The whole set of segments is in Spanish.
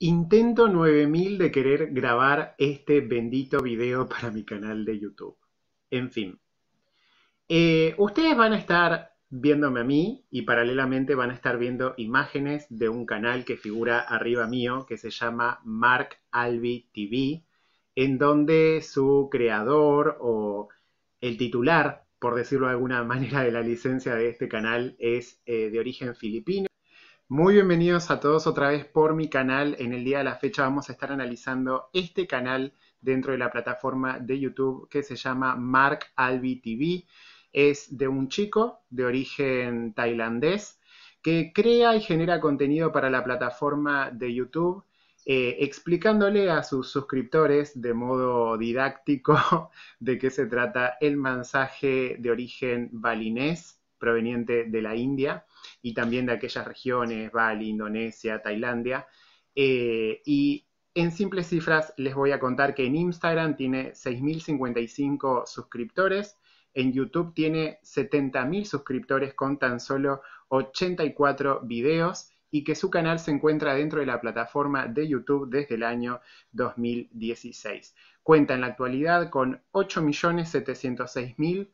Intento 9000 de querer grabar este bendito video para mi canal de YouTube. En fin. Eh, ustedes van a estar viéndome a mí y paralelamente van a estar viendo imágenes de un canal que figura arriba mío que se llama Mark Albi TV, en donde su creador o el titular, por decirlo de alguna manera, de la licencia de este canal es eh, de origen filipino. Muy bienvenidos a todos otra vez por mi canal. En el día de la fecha vamos a estar analizando este canal dentro de la plataforma de YouTube que se llama Mark Albi TV. Es de un chico de origen tailandés que crea y genera contenido para la plataforma de YouTube eh, explicándole a sus suscriptores de modo didáctico de qué se trata el mensaje de origen balinés proveniente de la India y también de aquellas regiones, Bali, Indonesia, Tailandia. Eh, y en simples cifras les voy a contar que en Instagram tiene 6.055 suscriptores, en YouTube tiene 70.000 suscriptores con tan solo 84 videos y que su canal se encuentra dentro de la plataforma de YouTube desde el año 2016. Cuenta en la actualidad con 8.706.000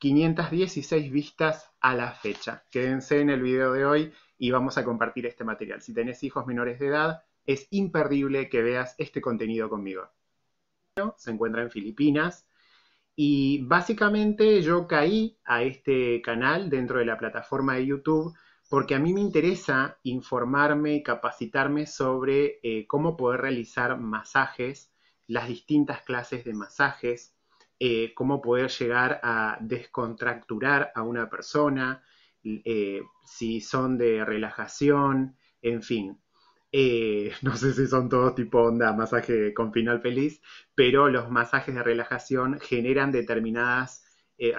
516 vistas a la fecha. Quédense en el video de hoy y vamos a compartir este material. Si tenés hijos menores de edad, es imperdible que veas este contenido conmigo. Se encuentra en Filipinas y básicamente yo caí a este canal dentro de la plataforma de YouTube porque a mí me interesa informarme y capacitarme sobre eh, cómo poder realizar masajes, las distintas clases de masajes, eh, cómo poder llegar a descontracturar a una persona, eh, si son de relajación, en fin. Eh, no sé si son todos tipo onda masaje con final feliz, pero los masajes de relajación generan determinadas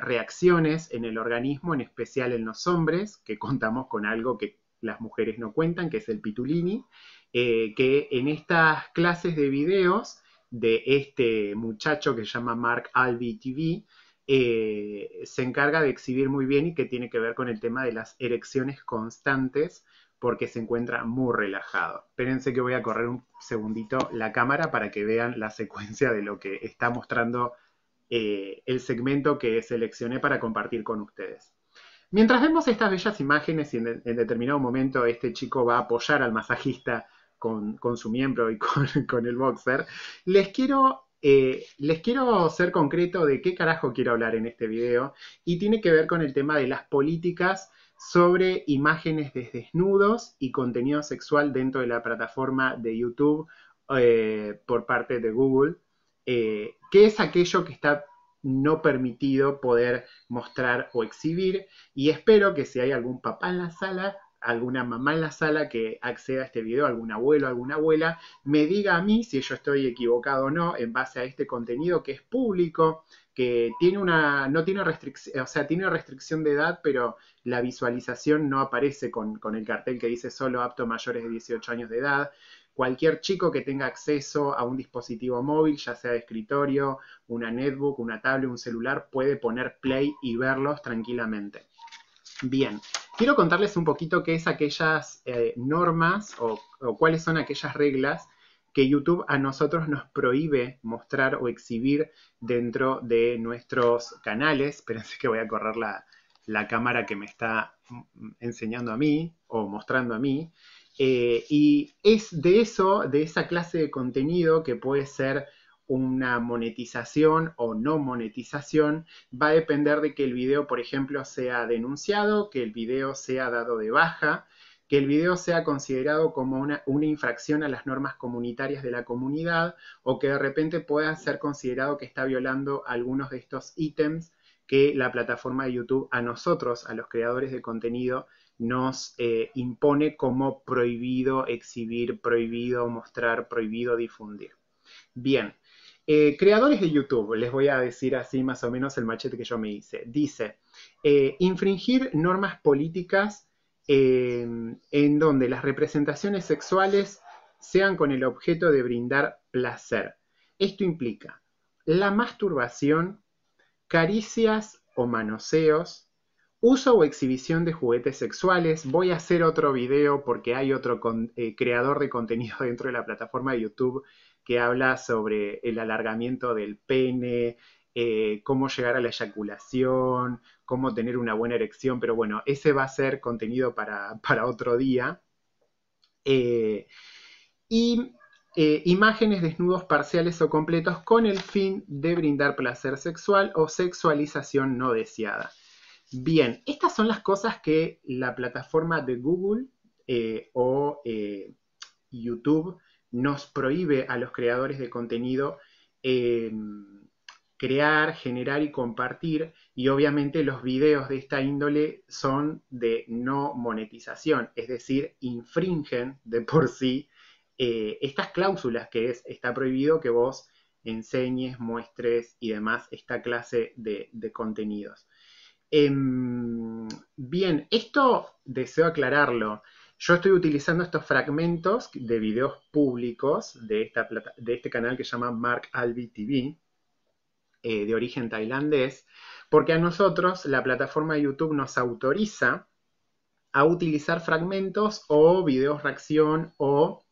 reacciones en el organismo, en especial en los hombres, que contamos con algo que las mujeres no cuentan, que es el pitulini, que en estas clases de videos de este muchacho que se llama Mark Albi TV, eh, se encarga de exhibir muy bien y que tiene que ver con el tema de las erecciones constantes porque se encuentra muy relajado. Espérense que voy a correr un segundito la cámara para que vean la secuencia de lo que está mostrando eh, el segmento que seleccioné para compartir con ustedes. Mientras vemos estas bellas imágenes y en, en determinado momento este chico va a apoyar al masajista con, su miembro y con, el boxer, les quiero eh, les quiero ser concreto de qué carajo quiero hablar en este video y tiene que ver con el tema de las políticas sobre imágenes de desnudos y contenido sexual dentro de la plataforma de YouTube eh, por parte de Google, qué eh, que es aquello que está no permitido poder mostrar o exhibir y espero que si hay algún papá en la sala alguna mamá en la sala que acceda a este video, algún abuelo, alguna abuela, me diga a mí si yo estoy equivocado o no en base a este contenido que es público, que tiene una, no tiene restricción, o sea, tiene restricción de edad, pero la visualización no aparece con, el cartel que dice solo apto mayores de 18 años de edad. Cualquier chico que tenga acceso a un dispositivo móvil, ya sea de escritorio, una netbook, una tablet, un celular, puede poner play y verlos tranquilamente. Bien, quiero contarles un poquito qué es aquellas eh, normas o, cuáles son aquellas reglas que YouTube a nosotros nos prohíbe mostrar o exhibir dentro de nuestros canales. Espérense que voy a correr la, cámara que me está mm, mm, enseñando a mí o mostrando a mí. Eh, y es de eso, de esa clase de contenido que puede ser una monetización o no monetización va a depender de que el video, por ejemplo, sea denunciado, que el video sea dado de baja, que el video sea considerado como una, infracción a las normas comunitarias de la comunidad o que de repente pueda ser considerado que está violando algunos de estos ítems que la plataforma de YouTube a nosotros, a los creadores de contenido, nos eh, impone como prohibido exhibir, prohibido mostrar, prohibido difundir. Bien, eh, creadores de YouTube, les voy a decir así más o menos el machete que yo me hice. Dice, eh, infringir normas políticas eh, en donde las representaciones sexuales sean con el objeto de brindar placer. Esto implica la masturbación, caricias o manoseos, Uso o exhibición de juguetes sexuales. Voy a hacer otro video porque hay otro eh, creador de contenido dentro de la plataforma de YouTube que habla sobre el alargamiento del pene, eh, cómo llegar a la eyaculación, cómo tener una buena erección, pero bueno, ese va a ser contenido para, otro día. Eh, y imágenes desnudos parciales o completos con el fin de brindar placer sexual o sexualización no deseada. Bien, estas son las cosas que la plataforma de Google eh, o eh, YouTube nos prohíbe a los creadores de contenido eh, crear, generar y compartir. Y obviamente los videos de esta índole son de no monetización, es decir, infringen de por sí estas cláusulas que es, está prohibido que vos enseñes, muestres y demás esta clase de contenidos. Em, bien, esto deseo aclararlo. Yo estoy utilizando estos fragmentos de videos públicos de, este canal que se llama Mark Albi TV, eh, de origen tailandés, porque a nosotros la plataforma de YouTube nos autoriza a utilizar fragmentos o videos reacción o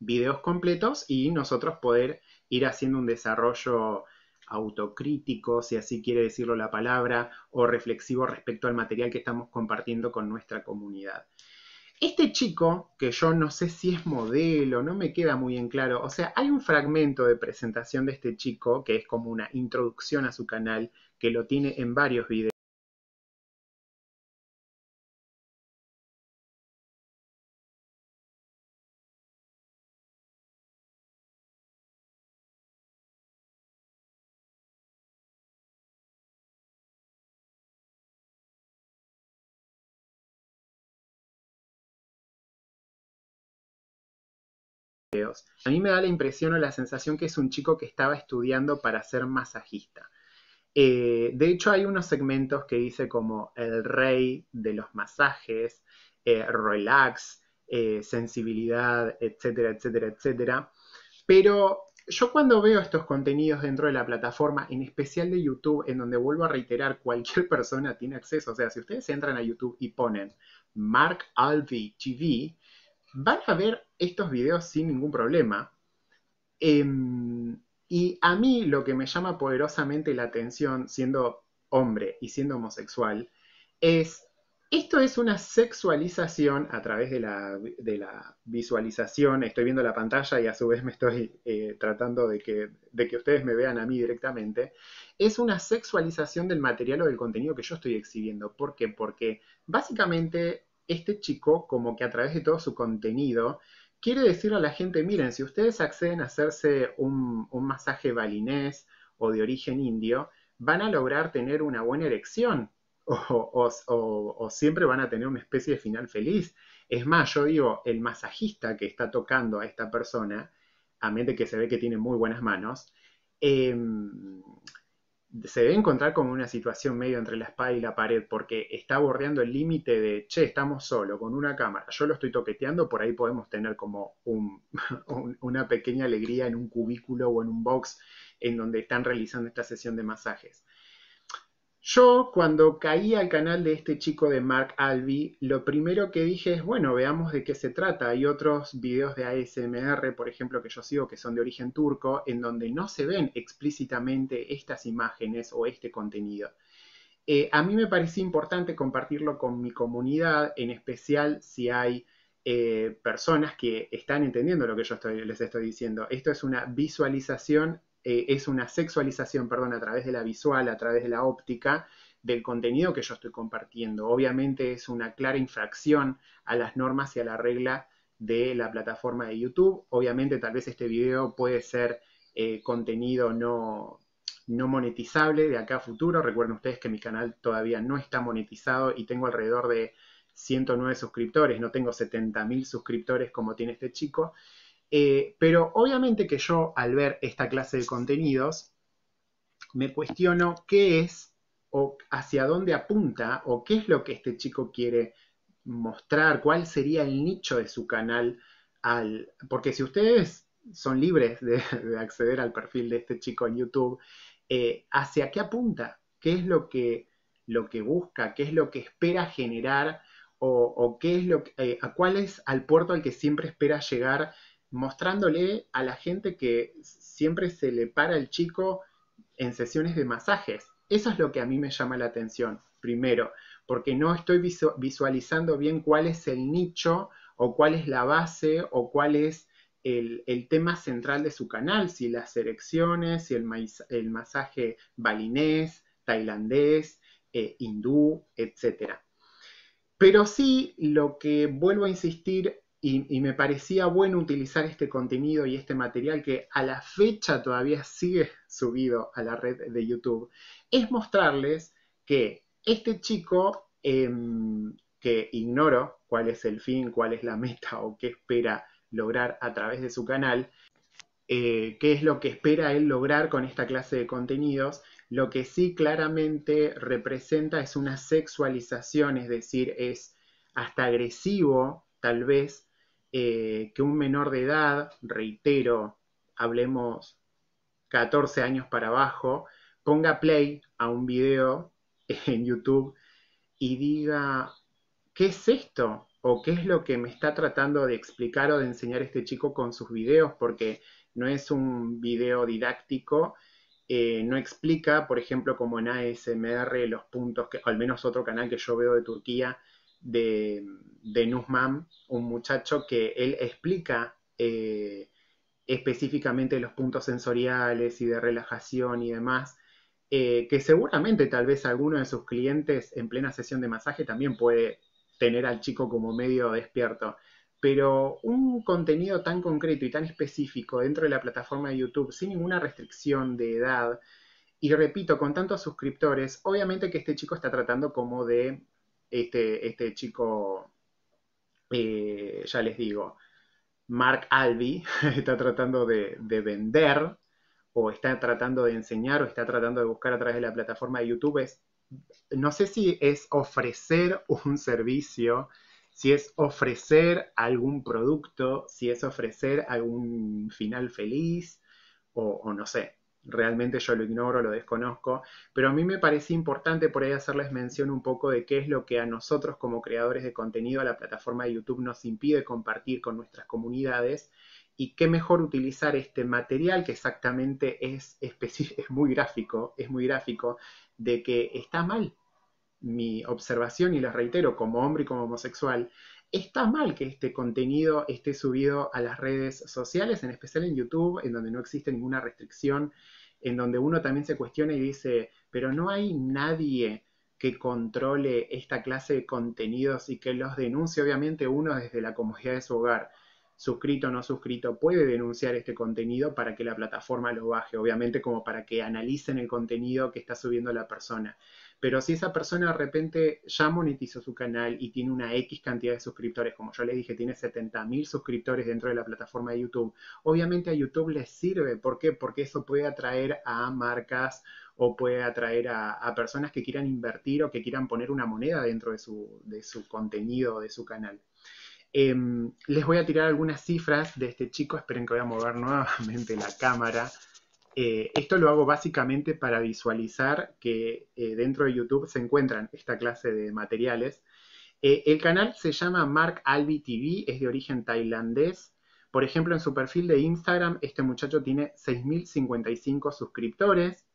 videos completos y nosotros poder ir haciendo un desarrollo autocrítico, si así quiere decirlo la palabra, o reflexivo respecto al material que estamos compartiendo con nuestra comunidad. Este chico, que yo no sé si es modelo, no me queda muy en claro, o sea, hay un fragmento de presentación de este chico, que es como una introducción a su canal, que lo tiene en varios videos. a mí me da la impresión o la sensación que es un chico que estaba estudiando para ser masajista. Eh, de hecho, hay unos segmentos que dice como el rey de los masajes, eh, relax, eh, sensibilidad, etcétera, etcétera, etcétera. Pero yo cuando veo estos contenidos dentro de la plataforma, en especial de YouTube, en donde vuelvo a reiterar, cualquier persona tiene acceso. O sea, si ustedes entran a YouTube y ponen Mark Alvey TV, van a ver estos videos sin ningún problema. Em, y a mí lo que me llama poderosamente la atención, siendo hombre y siendo homosexual, es, esto es una sexualización a través de la, visualización, estoy viendo la pantalla y a su vez me estoy eh, tratando de que, de que ustedes me vean a mí directamente, es una sexualización del material o del contenido que yo estoy exhibiendo. ¿Por qué? Porque básicamente este chico como que a través de todo su contenido quiere decir a la gente, miren, si ustedes acceden a hacerse un, masaje balinés o de origen indio, van a lograr tener una buena erección o, siempre van a tener una especie de final feliz. Es más, yo digo, el masajista que está tocando a esta persona, a mente que se ve que tiene muy buenas manos, em, se debe encontrar como una situación medio entre la espada y la pared, porque está bordeando el límite de, che, estamos solo, con una cámara, yo lo estoy toqueteando, por ahí podemos tener como una pequeña alegría en un cubículo o en un box en donde están realizando esta sesión de masajes. Yo cuando caí al canal de este chico de Mark Albi, lo primero que dije es, bueno, veamos de qué se trata. Hay otros videos de ASMR, por ejemplo, que yo sigo que son de origen turco, en donde no se ven explícitamente estas imágenes o este contenido. Eh, a mí me parecía importante compartirlo con mi comunidad, en especial si hay eh, personas que están entendiendo lo que yo les estoy diciendo. Esto es una visualización eh, es una sexualización, perdón, a través de la visual, a través de la óptica, del contenido que yo estoy compartiendo. Obviamente es una clara infracción a las normas y a la regla de la plataforma de YouTube. Obviamente tal vez este video puede ser eh, contenido no, no monetizable de acá a futuro. Recuerden ustedes que mi canal todavía no está monetizado y tengo alrededor de 109 suscriptores, no tengo 70.000 suscriptores como tiene este chico. Eh, pero obviamente que yo al ver esta clase de contenidos me cuestiono qué es o hacia dónde apunta o qué es lo que este chico quiere mostrar, cuál sería el nicho de su canal al... Porque si ustedes son libres de, acceder al perfil de este chico en YouTube, eh, ¿hacia qué apunta? ¿Qué es lo que, lo que busca? ¿Qué es lo que espera generar? ¿O, qué es lo eh, a cuál es al puerto al que siempre espera llegar mostrándole a la gente que siempre se le para el chico en sesiones de masajes. Eso es lo que a mí me llama la atención, primero, porque no estoy visualizando bien cuál es el nicho o cuál es la base o cuál es el, tema central de su canal, si las erecciones, si el, el masaje balinés, tailandés, eh, hindú, etc. Pero sí, lo que vuelvo a insistir y, me parecía bueno utilizar este contenido y este material que a la fecha todavía sigue subido a la red de YouTube, es mostrarles que este chico, em, que ignoro cuál es el fin, cuál es la meta o qué espera lograr a través de su canal, eh, qué es lo que espera él lograr con esta clase de contenidos, lo que sí claramente representa es una sexualización, es decir, es hasta agresivo tal vez eh, que un menor de edad, reitero, hablemos 14 años para abajo, ponga play a un video en YouTube y diga, ¿qué es esto? ¿O qué es lo que me está tratando de explicar o de enseñar este chico con sus videos? Porque no es un video didáctico, eh, no explica, por ejemplo, como en ASMR, los puntos, que, al menos otro canal que yo veo de Turquía, de, de un muchacho que él explica eh, específicamente los puntos sensoriales y de relajación y demás, eh, que seguramente tal vez alguno de sus clientes en plena sesión de masaje también puede tener al chico como medio despierto. Pero un contenido tan concreto y tan específico dentro de la plataforma de YouTube, sin ninguna restricción de edad, y repito, con tantos suscriptores, obviamente que este chico está tratando como de este, este, chico, eh, ya les digo, Mark Albi, está tratando de, vender o está tratando de enseñar o está tratando de buscar a través de la plataforma de YouTube no sé si es ofrecer un servicio, si es ofrecer algún producto, si es ofrecer algún final feliz o no sé realmente yo lo ignoro, lo desconozco, pero a mí me parece importante por ahí hacerles mención un poco de qué es lo que a nosotros como creadores de contenido a la plataforma de YouTube nos impide compartir con nuestras comunidades y qué mejor utilizar este material que exactamente es, muy gráfico, es muy gráfico, de que está mal. Mi observación, y lo reitero, como hombre y como homosexual, está mal que este contenido esté subido a las redes sociales, en especial en YouTube, en donde no existe ninguna restricción en donde uno también se cuestiona y dice, pero no hay nadie que controle esta clase de contenidos y que los denuncie, obviamente uno desde la comodidad de su hogar, suscrito o no suscrito, puede denunciar este contenido para que la plataforma lo baje, obviamente como para que analicen el contenido que está subiendo la persona. Pero si esa persona de repente ya monetizó su canal y tiene una X cantidad de suscriptores, como yo le dije, tiene 70.000 suscriptores dentro de la plataforma de YouTube, obviamente a YouTube les sirve. ¿Por qué? Porque eso puede atraer a marcas o puede atraer a, personas que quieran invertir o que quieran poner una moneda dentro de su, de su contenido, de su canal. Em, les voy a tirar algunas cifras de este chico, esperen que voy a mover nuevamente la cámara eh, esto lo hago básicamente para visualizar que eh, dentro de YouTube se encuentran esta clase de materiales. Eh, el canal se llama Mark Albi TV, es de origen tailandés. Por ejemplo, en su perfil de Instagram, este muchacho tiene 6.055 suscriptores.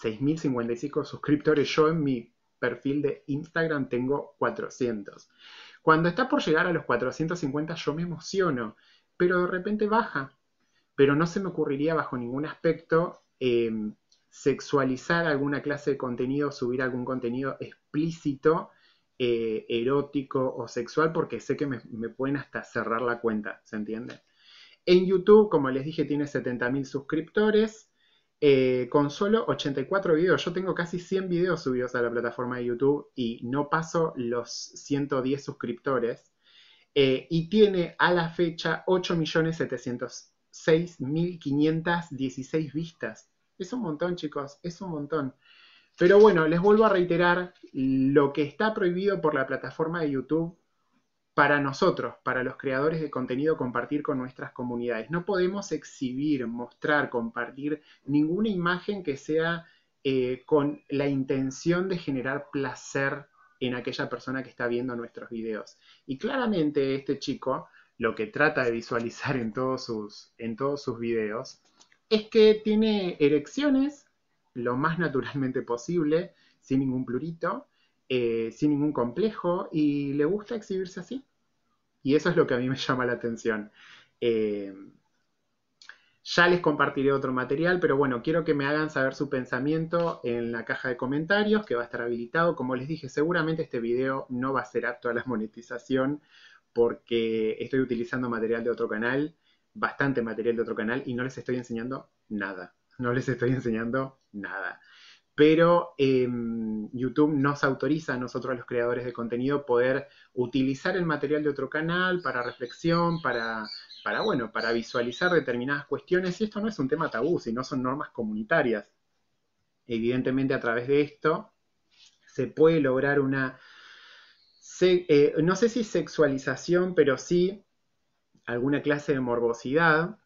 6.055 suscriptores. Yo en mi perfil de Instagram tengo 400. Cuando está por llegar a los 450 yo me emociono, pero de repente baja pero no se me ocurriría bajo ningún aspecto em, sexualizar alguna clase de contenido, subir algún contenido explícito, eh, erótico o sexual, porque sé que me, pueden hasta cerrar la cuenta, ¿se entiende? En YouTube, como les dije, tiene 70.000 suscriptores. Eh, con solo 84 videos, yo tengo casi 100 videos subidos a la plataforma de YouTube y no paso los 110 suscriptores. Eh, y tiene a la fecha 8.700.000 6.516 vistas. Es un montón, chicos, es un montón. Pero bueno, les vuelvo a reiterar lo que está prohibido por la plataforma de YouTube para nosotros, para los creadores de contenido, compartir con nuestras comunidades. No podemos exhibir, mostrar, compartir ninguna imagen que sea eh, con la intención de generar placer en aquella persona que está viendo nuestros videos. Y claramente este chico lo que trata de visualizar en todos sus, en todos sus videos, es que tiene erecciones lo más naturalmente posible, sin ningún plurito, eh, sin ningún complejo, y le gusta exhibirse así. Y eso es lo que a mí me llama la atención. Eh, ya les compartiré otro material, pero bueno, quiero que me hagan saber su pensamiento en la caja de comentarios, que va a estar habilitado. Como les dije, seguramente este video no va a ser apto a la monetización, porque estoy utilizando material de otro canal, bastante material de otro canal, y no les estoy enseñando nada. No les estoy enseñando nada. Pero em, YouTube nos autoriza a nosotros, los creadores de contenido, poder utilizar el material de otro canal para reflexión, para, para, bueno, para visualizar determinadas cuestiones. Y esto no es un tema tabú, sino son normas comunitarias. Evidentemente, a través de esto se puede lograr una eh, no sé si sexualización, pero sí alguna clase de morbosidad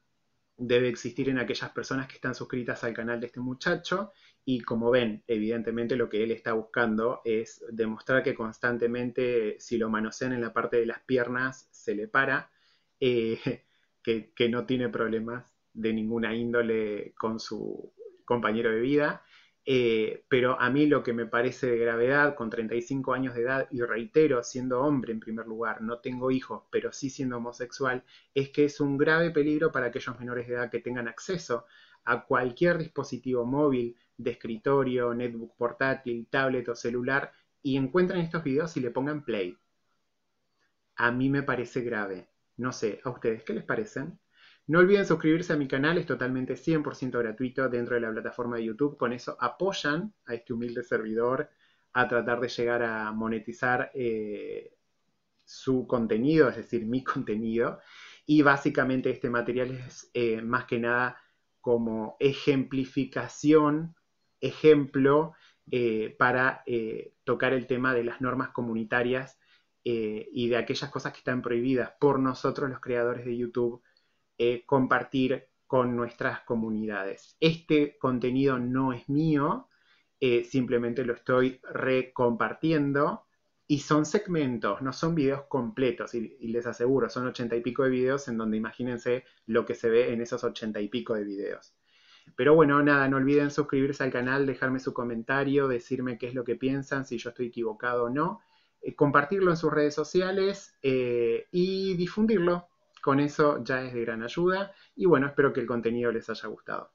debe existir en aquellas personas que están suscritas al canal de este muchacho y como ven, evidentemente lo que él está buscando es demostrar que constantemente si lo manosean en la parte de las piernas se le para, eh, que no tiene problemas de ninguna índole con su compañero de vida eh, pero a mí lo que me parece de gravedad, con 35 años de edad, y reitero, siendo hombre en primer lugar, no tengo hijos, pero sí siendo homosexual, es que es un grave peligro para aquellos menores de edad que tengan acceso a cualquier dispositivo móvil, de escritorio, netbook portátil, tablet o celular, y encuentren estos videos y le pongan play. A mí me parece grave. No sé, ¿a ustedes qué les parecen? No olviden suscribirse a mi canal, es totalmente 100% gratuito dentro de la plataforma de YouTube. Con eso apoyan a este humilde servidor a tratar de llegar a monetizar eh, su contenido, es decir, mi contenido. Y básicamente este material es eh, más que nada como ejemplificación, ejemplo, eh, para tocar el tema de las normas comunitarias y de aquellas cosas que están prohibidas por nosotros los creadores de YouTube eh, compartir con nuestras comunidades. Este contenido no es mío, eh, simplemente lo estoy recompartiendo y son segmentos, no son videos completos, y, les aseguro, son ochenta y pico de videos en donde imagínense lo que se ve en esos ochenta y pico de videos. Pero bueno, nada, no olviden suscribirse al canal, dejarme su comentario, decirme qué es lo que piensan, si yo estoy equivocado o no, eh, compartirlo en sus redes sociales y difundirlo. Con eso ya es de gran ayuda y bueno, espero que el contenido les haya gustado.